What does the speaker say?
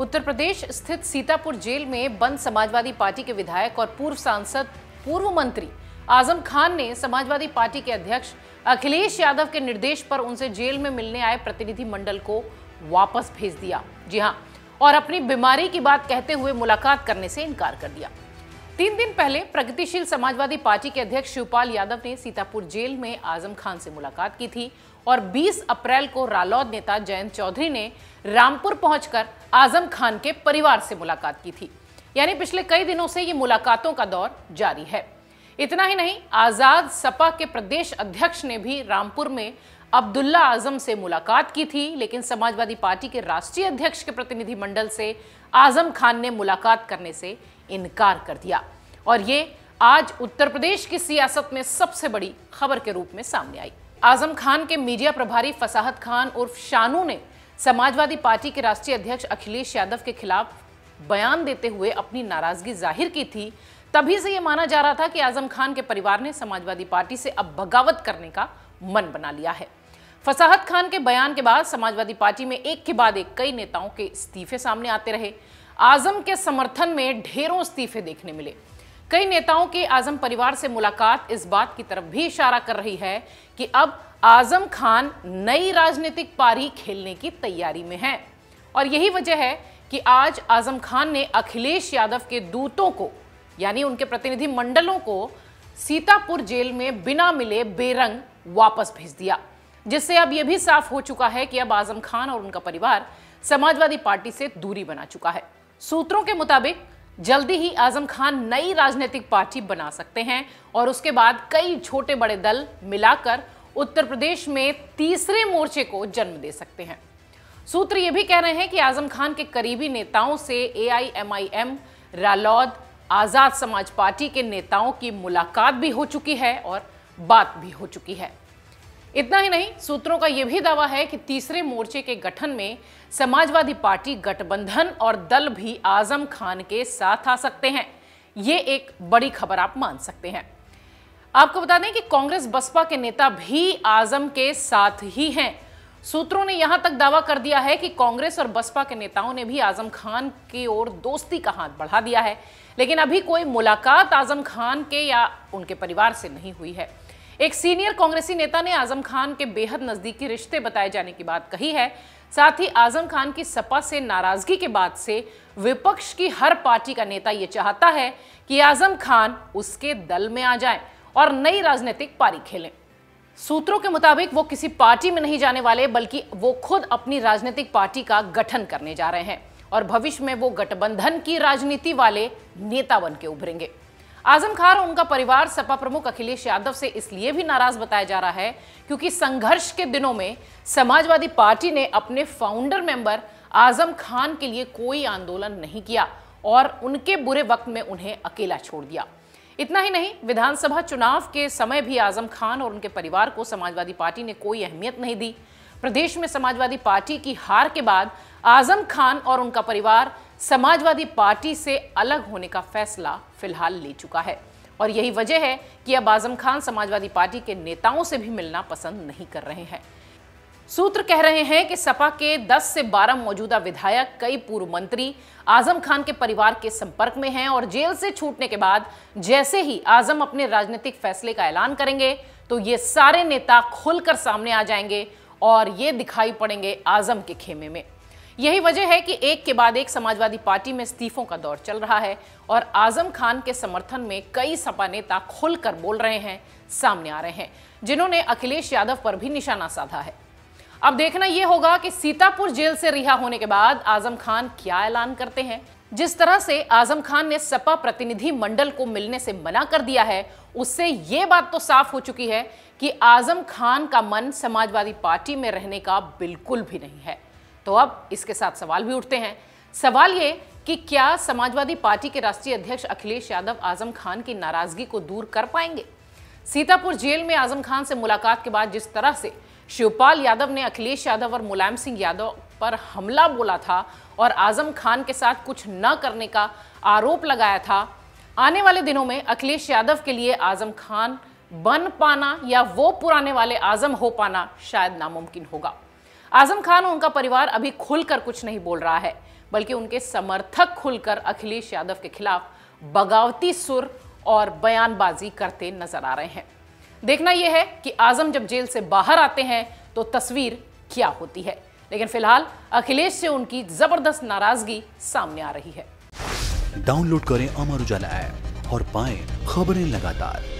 उत्तर प्रदेश स्थित सीतापुर जेल में बंद समाजवादी पार्टी के विधायक और पूर्व सांसद पूर्व मंत्री आजम खान ने समाजवादी पार्टी के अध्यक्ष अखिलेश यादव के निर्देश पर उनसे जेल में मिलने आए प्रतिनिधि मंडल को वापस भेज दिया जी हाँ और अपनी बीमारी की बात कहते हुए मुलाकात करने से इनकार कर दिया तीन दिन पहले प्रगतिशील समाजवादी पार्टी के अध्यक्ष शिवपाल यादव ने सीतापुर जेल में आजम खान से मुलाकात की थी और 20 अप्रैल को रालौद नेता जयंत चौधरी ने रामपुर पहुंचकर आजम खान के परिवार से मुलाकात की थी यानी पिछले कई दिनों से ये मुलाकातों का दौर जारी है इतना ही नहीं आजाद सपा के प्रदेश अध्यक्ष ने भी रामपुर में अब्दुल्ला आजम से मुलाकात की थी लेकिन समाजवादी पार्टी के राष्ट्रीय अध्यक्ष के प्रतिनिधिमंडल से आजम खान ने मुलाकात करने से इनकार कर दिया और ये आज उत्तर प्रदेश की सियासत में सबसे बड़ी खबर के रूप में सामने आई आजम खान के मीडिया प्रभारी फसाहत खान उर्फ शानू ने समाजवादी पार्टी के राष्ट्रीय अध्यक्ष अखिलेश यादव के खिलाफ बयान देते हुए अपनी नाराजगी जाहिर की थी तभी से यह माना जा रहा था कि आजम खान के परिवार ने समाजवादी पार्टी से अब बगावत करने का मन बना लिया है फसाहत खान के बयान के बाद समाजवादी पार्टी में एक के बाद एक कई नेताओं के इस्तीफे सामने आते रहे आजम के समर्थन में ढेरों इस्तीफे देखने मिले कई नेताओं के आजम परिवार से मुलाकात इस बात की तरफ भी इशारा कर रही है कि अब आजम खान नई राजनीतिक पारी खेलने की तैयारी में है और यही वजह है कि आज आजम खान ने अखिलेश यादव के दूतों को यानी उनके प्रतिनिधि मंडलों को सीतापुर जेल में बिना मिले बेरंग वापस भेज दिया जिससे अब यह भी साफ हो चुका है कि अब आजम खान और उनका परिवार समाजवादी पार्टी से दूरी बना चुका है सूत्रों के मुताबिक जल्दी ही आजम खान नई राजनीतिक पार्टी बना सकते हैं और उसके बाद कई छोटे बड़े दल मिलाकर उत्तर प्रदेश में तीसरे मोर्चे को जन्म दे सकते हैं सूत्र ये भी कह रहे हैं कि आजम खान के करीबी नेताओं से एआईएमआईएम रालौद आजाद समाज पार्टी के नेताओं की मुलाकात भी हो चुकी है और बात भी हो चुकी है इतना ही नहीं सूत्रों का यह भी दावा है कि तीसरे मोर्चे के गठन में समाजवादी पार्टी गठबंधन और दल भी आजम खान के साथ आ सकते हैं ये एक बड़ी खबर आप मान सकते हैं आपको बता दें कि कांग्रेस बसपा के नेता भी आजम के साथ ही हैं सूत्रों ने यहां तक दावा कर दिया है कि कांग्रेस और बसपा के नेताओं ने भी आजम खान की ओर दोस्ती का हाथ बढ़ा दिया है लेकिन अभी कोई मुलाकात आजम खान के या उनके परिवार से नहीं हुई है एक सीनियर कांग्रेसी नेता ने आजम खान के बेहद नजदीकी रिश्ते बताए जाने की बात कही है साथ ही आजम खान की सपा से नाराजगी के बाद से विपक्ष की हर पार्टी का नेता यह चाहता है कि आजम खान उसके दल में आ जाए और नई राजनीतिक पारी खेलें सूत्रों के मुताबिक वो किसी पार्टी में नहीं जाने वाले बल्कि वो खुद अपनी राजनीतिक पार्टी का गठन करने जा रहे हैं और भविष्य में वो गठबंधन की राजनीति वाले नेता बन के उभरेंगे आजम खान और उनका परिवार सपा प्रमुख अखिलेश यादव से इसलिए भी नाराज बताया जा रहा है क्योंकि संघर्ष के दिनों में समाजवादी पार्टी ने अपने फाउंडर मेंबर आजम खान के लिए कोई आंदोलन नहीं किया और उनके बुरे वक्त में उन्हें अकेला छोड़ दिया इतना ही नहीं विधानसभा चुनाव के समय भी आजम खान और उनके परिवार को समाजवादी पार्टी ने कोई अहमियत नहीं दी प्रदेश में समाजवादी पार्टी की हार के बाद आजम खान और उनका परिवार समाजवादी पार्टी से अलग होने का फैसला फिलहाल ले चुका है और यही वजह है कि अब आजम खान समाजवादी पार्टी के नेताओं से भी मिलना पसंद नहीं कर रहे हैं सूत्र कह रहे हैं कि सपा के 10 से 12 मौजूदा विधायक कई पूर्व मंत्री आजम खान के परिवार के संपर्क में हैं और जेल से छूटने के बाद जैसे ही आजम अपने राजनीतिक फैसले का ऐलान करेंगे तो ये सारे नेता खुलकर सामने आ जाएंगे और ये दिखाई पड़ेंगे आजम के खेमे में यही वजह है कि एक के बाद एक समाजवादी पार्टी में इस्तीफों का दौर चल रहा है और आजम खान के समर्थन में कई सपा नेता खुलकर बोल रहे हैं सामने आ रहे हैं जिन्होंने अखिलेश यादव पर भी निशाना साधा है अब देखना यह होगा कि सीतापुर जेल से रिहा होने के बाद आजम खान क्या ऐलान करते हैं जिस तरह से आजम खान ने सपा प्रतिनिधि मंडल को मिलने से मना कर दिया है उससे ये बात तो साफ हो चुकी है कि आजम खान का मन समाजवादी पार्टी में रहने का बिल्कुल भी नहीं है तो अब इसके साथ सवाल भी उठते हैं सवाल ये कि क्या समाजवादी पार्टी के राष्ट्रीय अध्यक्ष अखिलेश यादव आजम खान की नाराजगी को दूर कर पाएंगे सीतापुर जेल में आजम खान से मुलाकात के बाद जिस तरह से शिवपाल यादव ने अखिलेश यादव और मुलायम सिंह यादव पर हमला बोला था और आजम खान के साथ कुछ न करने का आरोप लगाया था आने वाले दिनों में अखिलेश यादव के लिए आजम खान बन पाना या वो पुराने वाले आजम हो पाना शायद नामुमकिन होगा आजम खान और उनका परिवार अभी खुलकर कुछ नहीं बोल रहा है बल्कि उनके समर्थक खुलकर अखिलेश यादव के खिलाफ बगावती सुर और बयानबाजी करते नजर आ रहे हैं देखना यह है कि आजम जब जेल से बाहर आते हैं तो तस्वीर क्या होती है लेकिन फिलहाल अखिलेश से उनकी जबरदस्त नाराजगी सामने आ रही है डाउनलोड करें अमर उजाला ऐप और पाएं खबरें लगातार